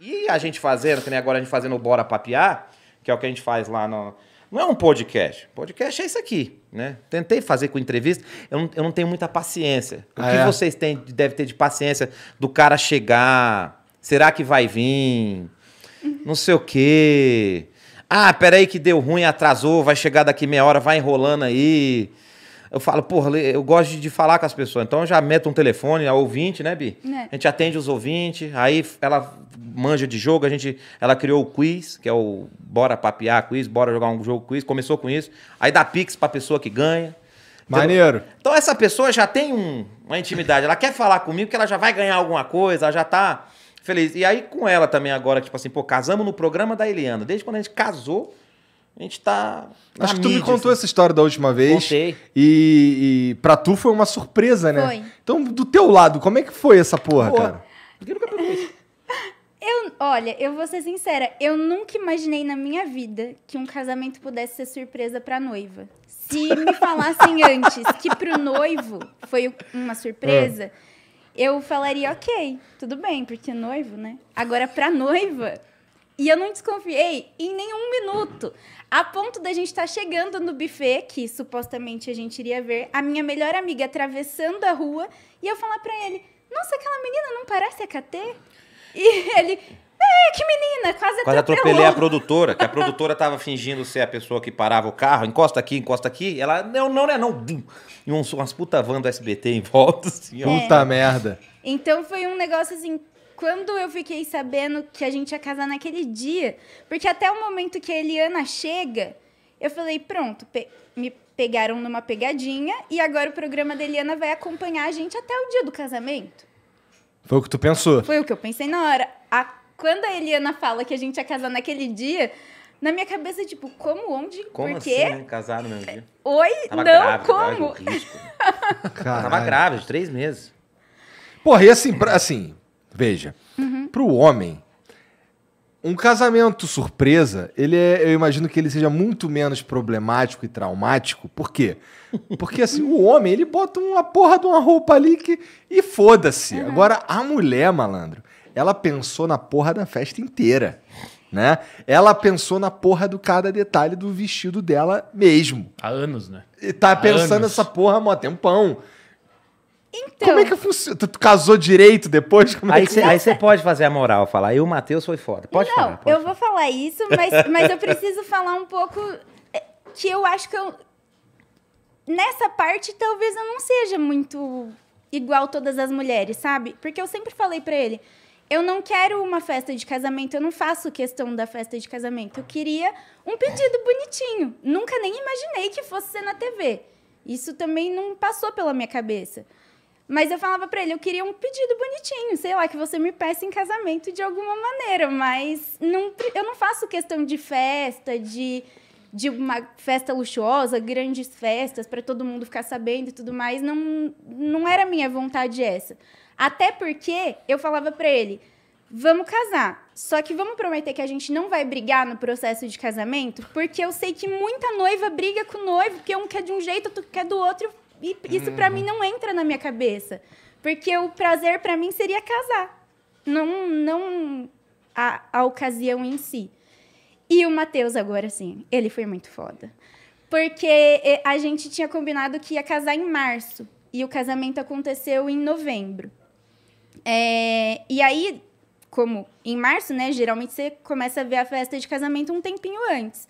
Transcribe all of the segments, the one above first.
E a gente fazendo, que nem agora a gente fazendo o Bora Papiar, que é o que a gente faz lá no. Não é um podcast. Podcast é isso aqui, né? Tentei fazer com entrevista, eu não, eu não tenho muita paciência. O ah, que é? vocês têm, deve ter de paciência do cara chegar? Será que vai vir? Não sei o quê. Ah, peraí que deu ruim, atrasou, vai chegar daqui meia hora, vai enrolando aí eu falo, porra, eu gosto de falar com as pessoas. Então eu já meto um telefone a ouvinte, né, Bi? É. A gente atende os ouvintes, aí ela manja de jogo, a gente, ela criou o quiz, que é o bora papear quiz, bora jogar um jogo quiz, começou com isso. Aí dá pix pra pessoa que ganha. Maneiro. Então essa pessoa já tem um, uma intimidade, ela quer falar comigo que ela já vai ganhar alguma coisa, ela já tá feliz. E aí com ela também agora, tipo assim, pô, casamos no programa da Eliana. Desde quando a gente casou, a gente tá. Acho que tu me contou assim. essa história da última vez. Contei. E, e pra tu foi uma surpresa, né? Foi. Então, do teu lado, como é que foi essa porra, porra. cara? eu nunca olha, eu vou ser sincera, eu nunca imaginei na minha vida que um casamento pudesse ser surpresa pra noiva. Se me falassem antes que pro noivo foi uma surpresa, é. eu falaria, ok, tudo bem, porque noivo, né? Agora, pra noiva, e eu não desconfiei em nenhum minuto. A ponto da gente estar tá chegando no buffet, que supostamente a gente iria ver, a minha melhor amiga atravessando a rua, e eu falar para ele: Nossa, aquela menina não parece a KT? E ele. É, que menina, quase, quase atropelou. atropelei a produtora, que a produtora tava fingindo ser a pessoa que parava o carro, encosta aqui, encosta aqui. Ela, não, não, não é não. E uns, umas puta van do SBT em volta, assim, Puta é. merda. Então foi um negócio assim quando eu fiquei sabendo que a gente ia casar naquele dia, porque até o momento que a Eliana chega, eu falei, pronto, pe me pegaram numa pegadinha e agora o programa da Eliana vai acompanhar a gente até o dia do casamento. Foi o que tu pensou? Foi o que eu pensei na hora. A, quando a Eliana fala que a gente ia casar naquele dia, na minha cabeça, tipo, como, onde, como por quê? Assim, né? Casar no mesmo dia. É, oi? Tava não, tá, como? Grávida, risco. Tava grávida, três meses. Porra, e assim, pra, assim, Veja, uhum. para o homem, um casamento surpresa, ele é, eu imagino que ele seja muito menos problemático e traumático. Por quê? Porque assim, o homem, ele bota uma porra de uma roupa ali que, e foda-se. Uhum. Agora, a mulher, malandro, ela pensou na porra da festa inteira, né? Ela pensou na porra do cada detalhe do vestido dela mesmo. Há anos, né? E tá Há pensando anos. essa porra há um tempão. Então. Como é que funciona? Tu, casou direito depois? Como é aí você é que... pode fazer a moral, falar, e o Matheus foi foda. Pode Não, falar. Pode eu falar. vou falar isso, mas, mas eu preciso falar um pouco eh, que eu acho que eu. Nessa parte, talvez eu não seja muito igual todas as mulheres, sabe? Porque eu sempre falei para ele: eu não quero uma festa de casamento, eu não faço questão da festa de casamento. Eu queria um pedido bonitinho. Nunca nem imaginei que fosse ser na TV. Isso também não passou pela minha cabeça. Mas eu falava para ele, eu queria um pedido bonitinho, sei lá, que você me peça em casamento de alguma maneira, mas não, eu não faço questão de festa, de, de uma festa luxuosa, grandes festas para todo mundo ficar sabendo e tudo mais, não, não era minha vontade essa. Até porque eu falava para ele, vamos casar, só que vamos prometer que a gente não vai brigar no processo de casamento, porque eu sei que muita noiva briga com o noivo, porque um quer de um jeito, outro quer do outro, e isso uhum. para mim não entra na minha cabeça. Porque o prazer para mim seria casar. Não, não a, a ocasião em si. E o Matheus agora, sim, ele foi muito foda. Porque a gente tinha combinado que ia casar em março. E o casamento aconteceu em novembro. É, e aí, como em março, né? Geralmente você começa a ver a festa de casamento um tempinho antes.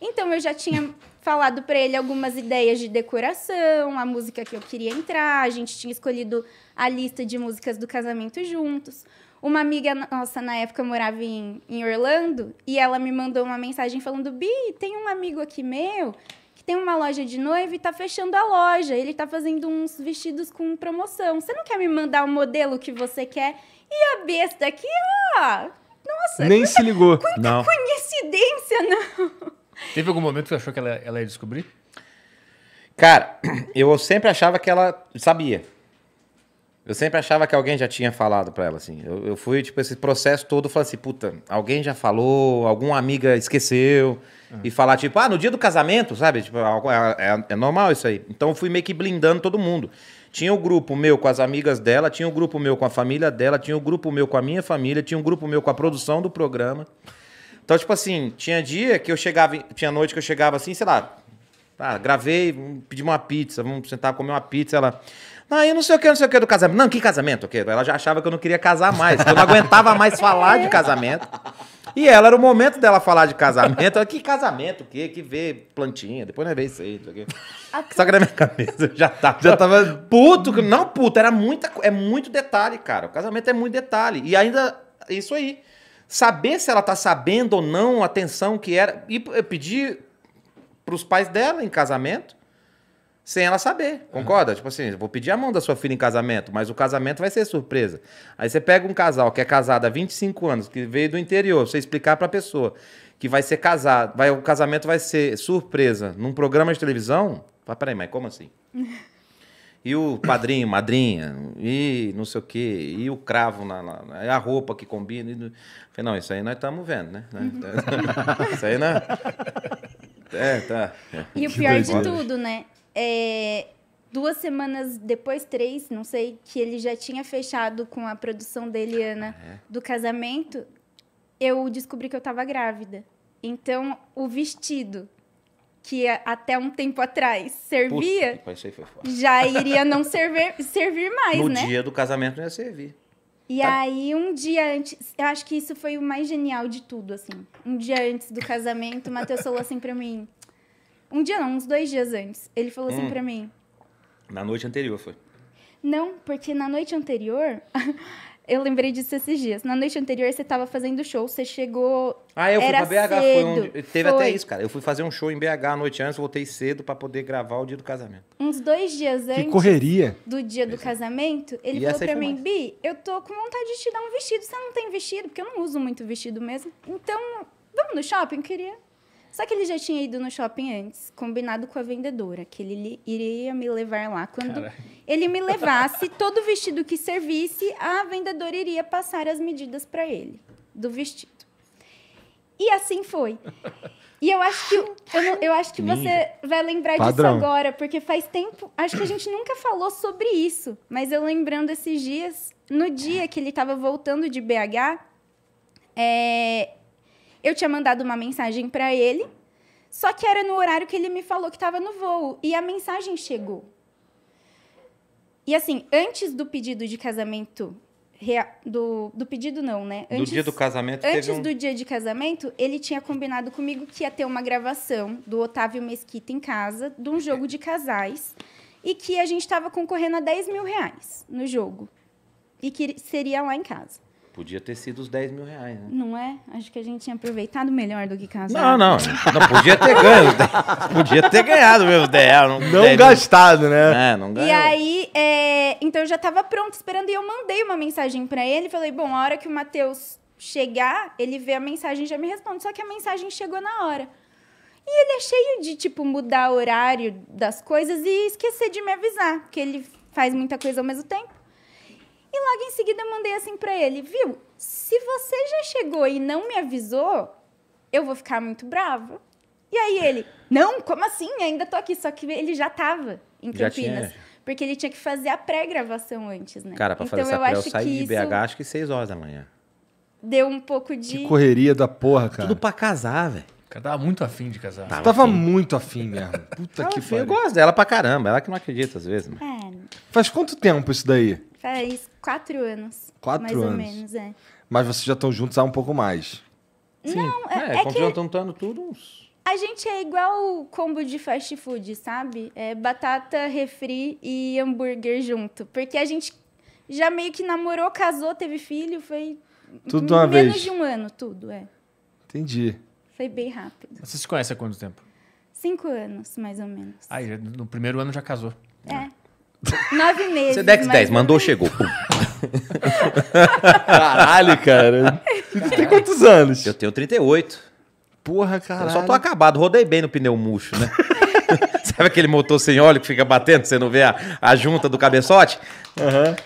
Então eu já tinha falado para ele algumas ideias de decoração, a música que eu queria entrar, a gente tinha escolhido a lista de músicas do casamento juntos. Uma amiga nossa na época morava em, em Orlando e ela me mandou uma mensagem falando: Bi, tem um amigo aqui meu que tem uma loja de noiva e tá fechando a loja. Ele tá fazendo uns vestidos com promoção. Você não quer me mandar o modelo que você quer? E a besta aqui, ó, nossa. Nem se ligou. Quanta não. conhecimento Teve algum momento que você achou que ela, ela ia descobrir? Cara, eu sempre achava que ela sabia. Eu sempre achava que alguém já tinha falado para ela, assim. Eu, eu, fui, tipo, esse processo todo, falando assim, puta, alguém já falou, alguma amiga esqueceu. Uhum. E falar, tipo, ah, no dia do casamento, sabe? Tipo, é é, é, é, normal isso aí. Então eu fui meio que blindando todo mundo. Tinha o um grupo meu com as amigas dela, tinha o um grupo meu com a família dela, tinha o um grupo meu com a minha família, tinha o um grupo meu com a produção do programa. Então, tipo assim, tinha dia que eu chegava, tinha noite que eu chegava assim, sei lá, tá, gravei, pedi uma pizza, vamos sentar comer uma pizza, ela. Não, eu não sei o que, não sei o que do casamento. Não, que casamento? O quê? Ela já achava que eu não queria casar mais, que eu não aguentava mais falar de casamento. E ela, era o momento dela falar de casamento. Ela, que casamento, o quê? Que ver plantinha, depois nós vê isso aí, não sei o Só que na minha cabeça já tava, já tava puto. Não puto, era muita, é muito detalhe, cara. O casamento é muito detalhe. E ainda, isso aí saber se ela está sabendo ou não a atenção que era. E pedir para os pais dela em casamento sem ela saber, concorda? Uhum. Tipo assim, vou pedir a mão da sua filha em casamento, mas o casamento vai ser surpresa. Aí você pega um casal que é casado há 25 anos, que veio do interior, você explicar para a pessoa que vai ser casado, vai, o casamento vai ser surpresa num programa de televisão. Fala, peraí, mas como assim? e o padrinho, madrinha, e não sei o quê, e o cravo, na, na a roupa que combina. E... Falei, não, isso aí nós estamos vendo, né? Uhum. isso aí não. É, é tá. E o pior de tudo, né? É, duas semanas depois, três, não sei, que ele já tinha fechado com a produção da Eliana ah, é? do casamento, eu descobri que eu estava grávida. Então, o vestido que é até um tempo atrás servia, já iria não servir, servir mais, no né? No dia do casamento não ia servir. E tá. aí, um dia antes, eu acho que isso foi o mais genial de tudo, assim. Um dia antes do casamento, o Matheus falou assim pra mim. Um dia não, uns dois dias antes. Ele falou assim hum. assim pra mim. Na noite anterior foi. Não, porque na noite anterior eu lembrei disso esses dias. Na noite anterior, você tava fazendo show, você chegou. Ah, eu fui pra BH. Foi onde... Teve foi. até isso, cara. Eu fui fazer um show em BH a noite antes, voltei cedo para poder gravar o dia do casamento. Uns dois dias antes. Que correria. Do dia do casamento, ele e falou pra mim: Bi, eu tô com vontade de te dar um vestido. Você não tem vestido? Porque eu não uso muito vestido mesmo. Então, vamos no shopping? Eu queria só que ele já tinha ido no shopping antes, combinado com a vendedora, que ele iria me levar lá. Quando Caralho. ele me levasse, todo vestido que servisse, a vendedora iria passar as medidas para ele do vestido. E assim foi. E eu acho que, eu, eu acho que você vai lembrar Padrão. disso agora, porque faz tempo. Acho que a gente nunca falou sobre isso. Mas eu lembrando esses dias, no dia que ele estava voltando de BH, é, eu tinha mandado uma mensagem para ele, só que era no horário que ele me falou que estava no voo. E a mensagem chegou. E assim, antes do pedido de casamento. Do, do pedido, não, né? Antes, do dia do casamento. Antes um... do dia de casamento, ele tinha combinado comigo que ia ter uma gravação do Otávio Mesquita em casa, de um jogo de casais, e que a gente estava concorrendo a 10 mil reais no jogo. E que seria lá em casa. Podia ter sido os 10 mil reais, né? Não é? Acho que a gente tinha aproveitado melhor do que casar. Não, não. não podia ter ganho. podia ter ganhado mesmo 10 Não, não 10 gastado, mil. né? É, não ganhou. E aí, é, então eu já tava pronto esperando e eu mandei uma mensagem para ele. Falei, bom, a hora que o Matheus chegar, ele vê a mensagem e já me responde. Só que a mensagem chegou na hora. E ele é cheio de, tipo, mudar o horário das coisas e esquecer de me avisar. Porque ele faz muita coisa ao mesmo tempo. E logo em seguida eu mandei assim para ele, viu? Se você já chegou e não me avisou, eu vou ficar muito bravo. E aí ele, não, como assim? Ainda tô aqui, só que ele já tava em Campinas. Porque ele tinha que fazer a pré-gravação antes, né? Cara, pra então, fazer essa pré, eu, eu saí de BH acho que 6 horas da manhã. Deu um pouco de. Que correria da porra, cara. Tudo pra casar, velho. Cara, tava muito afim de casar. Tava, tava afim. muito afim mesmo. Puta tava que pariu. Eu gosto dela pra caramba. Ela que não acredita às vezes. Mano. É. Faz quanto tempo isso daí? Faz é quatro anos. Quatro mais anos. Mais ou menos, é. Mas vocês já estão juntos há um pouco mais. Sim. Não, é, é, é que... juntando tudo uns... A gente é igual o combo de fast food, sabe? É batata, refri e hambúrguer junto. Porque a gente já meio que namorou, casou, teve filho, foi... Tudo uma menos vez. Menos de um ano, tudo, é. Entendi. Foi bem rápido. Você se conhece há quanto tempo? Cinco anos, mais ou menos. Aí, no primeiro ano já casou. É. é. Nove meses. Sedex é 10, mandou, chegou. caralho, cara. Você tem quantos anos? Eu tenho 38. Porra, cara Eu só tô acabado, rodei bem no pneu murcho, né? Sabe aquele motor sem óleo que fica batendo, você não vê a, a junta do cabeçote? Aham. Uhum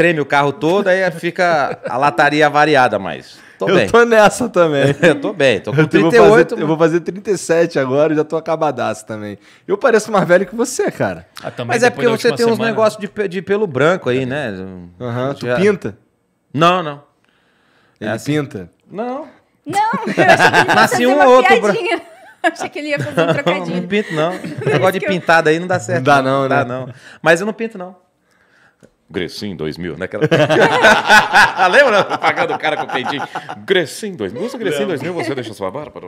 treme o carro todo, aí fica a lataria variada, mais Tô eu bem. tô nessa também. eu tô bem, tô com eu Vou fazer, eu vou fazer 37 agora e já tô acabadaço também. Eu pareço mais velho que você, cara. Ah, mas é porque você tem uns negócios de, de pelo branco aí, né? Uhum, tu já... pinta? Não, não. É ele é assim. pinta? Não. Não, eu Nasci um ou outro branco. Achei que ele ia fazer um trocadinho. Não, não pinto, não. O negócio de pintada aí não dá certo. Não dá, não, não né? Dá, não. Mas eu não pinto, não. Grecim 2000, né? Aquela... Lembra? Pagando o cara com o peitinho. Grecim 2000. Usa Grecim 2000, você deixa sua barba.